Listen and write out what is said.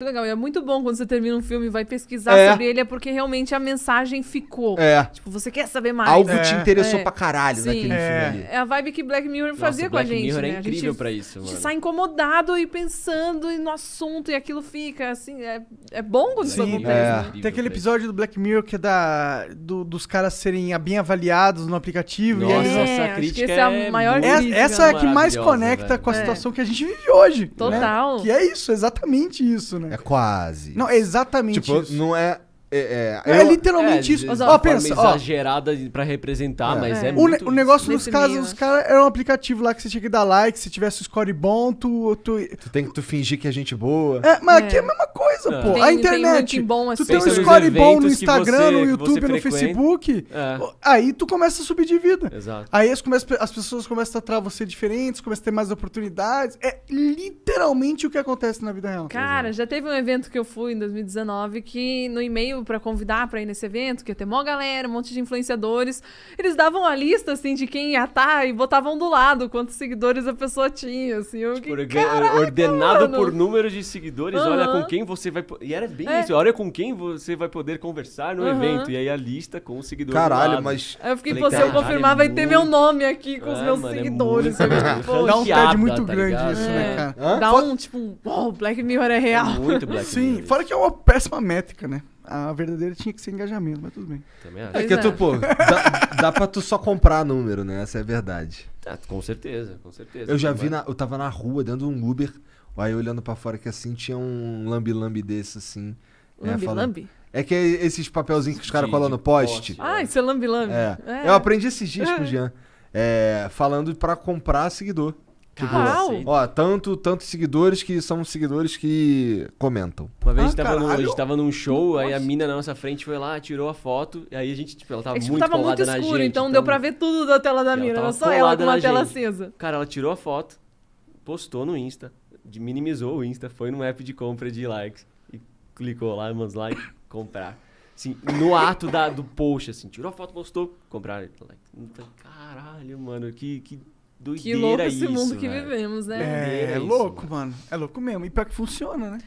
Legal, e é muito bom quando você termina um filme e vai pesquisar é. sobre ele, é porque realmente a mensagem ficou. É. Tipo, você quer saber mais. Algo é. te interessou é. pra caralho Sim. naquele é. filme ali. É a vibe que Black Mirror nossa, fazia Black com a gente. Mirror é né? é incrível a gente, pra isso, mano. A gente sai incomodado e pensando no assunto e aquilo fica, assim, é, é bom quando Sim, isso acontece. É. Né? Tem aquele episódio do Black Mirror que é da, do, dos caras serem bem avaliados no aplicativo. Nossa, e é, eles, nossa, a crítica essa é a é maior crítica. Essa é a que mais conecta velho. com a situação que a gente vive hoje. Né? Total. Né? Que é isso, exatamente isso, né? É quase. Não, é exatamente tipo, isso. Não é é, é, é literalmente é, isso. Mas ó, uma pensa, ó, exagerada pra representar, é. mas é, o, muito. O negócio dos caras, os caras era um aplicativo lá que você tinha que dar like, se tivesse o score bom, tu. Tu, tu tem que tu fingir que é gente boa. É, mas aqui é, é a mesma coisa, é. pô. Tem, a internet. Tem bom, assim. Tu tem um score bom no Instagram, você, no YouTube, no Facebook. É. Aí tu começa a subir de vida. Exato. Aí as, começa as pessoas começam a tratar você diferentes, começam a ter mais oportunidades. É literalmente o que acontece na vida real. Cara, Exato. já teve um evento que eu fui em 2019 que no e-mail Brasil para convidar para ir nesse evento, que ia ter mó galera, um monte de influenciadores. Eles davam a lista, assim, de quem ia estar tá e botavam do lado quantos seguidores a pessoa tinha, assim. Eu, tipo, que, ordenado mano. por número de seguidores, uhum. olha com quem você vai... E era bem é. isso, olha com quem você vai poder conversar no uhum. evento. E aí a lista com os seguidores Caralho, mas... Aí eu fiquei, Falei, se eu é confirmar, é vai muito... ter meu nome aqui com é, os ah, meus mano, é seguidores. Muito... Dá um TED muito tá grande ligado? isso, né, é. cara? Hã? Dá um, tipo, um, oh, Black Mirror é real. muito Black Sim, Mirror. fora que é uma péssima métrica, né? A verdadeira tinha que ser engajamento, mas tudo bem. Também acho. É que tu, é. pô, dá, dá pra tu só comprar número, né? Essa é a verdade. Tá, com certeza, com certeza. Eu já vi, na, eu tava na rua, dentro de um Uber, aí olhando pra fora que assim, tinha um lambi-lambi desse, assim. É, lambi, lambi. É que é esses papelzinhos que os caras colam no poste. poste. Ah, isso é lambi, lambi. É. é. Eu aprendi esses dias com o Jean. É, falando pra comprar seguidor. Que Ó, tanto, tanto seguidores que são seguidores que comentam. Uma vez ah, a, gente ah, tava num, a gente tava num show, Nossa. aí a mina na nossa frente foi lá, tirou a foto, e aí a gente, tipo, ela tava é, tipo, muito tava colada muito escuro, na gente. Então, então deu pra ver tudo da tela da mina, era só ela com uma tela cinza acesa. Cara, ela tirou a foto, postou no Insta, minimizou o Insta, foi num app de compra de likes, e clicou lá, mano, like, comprar. Assim, no ato da, do post, assim, tirou a foto, postou, comprar. Like. Caralho, mano, que, que doideira Que louco esse mundo que vivemos, né? É, é, é louco, mano. É louco mesmo. E pior que funciona, né?